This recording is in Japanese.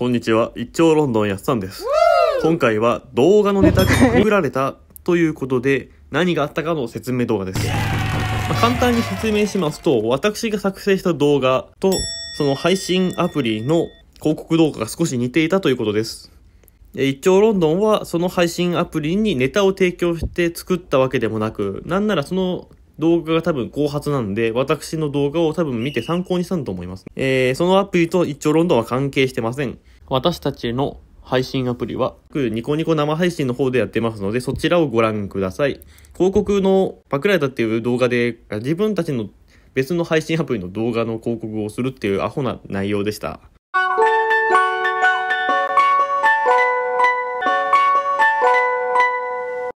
こんにちは、一丁ロンドンやっさんです。今回は動画のネタが作られたということで、何があったかの説明動画です。まあ、簡単に説明しますと、私が作成した動画と、その配信アプリの広告動画が少し似ていたということです。一丁ロンドンはその配信アプリにネタを提供して作ったわけでもなく、なんならその動画が多分後発なんで、私の動画を多分見て参考にしたんだと思います。えー、そのアプリと一丁ロンドンは関係してません。私たちの配信アプリは、ニコニコ生配信の方でやってますので、そちらをご覧ください。広告のパクられたっていう動画で、自分たちの別の配信アプリの動画の広告をするっていうアホな内容でした。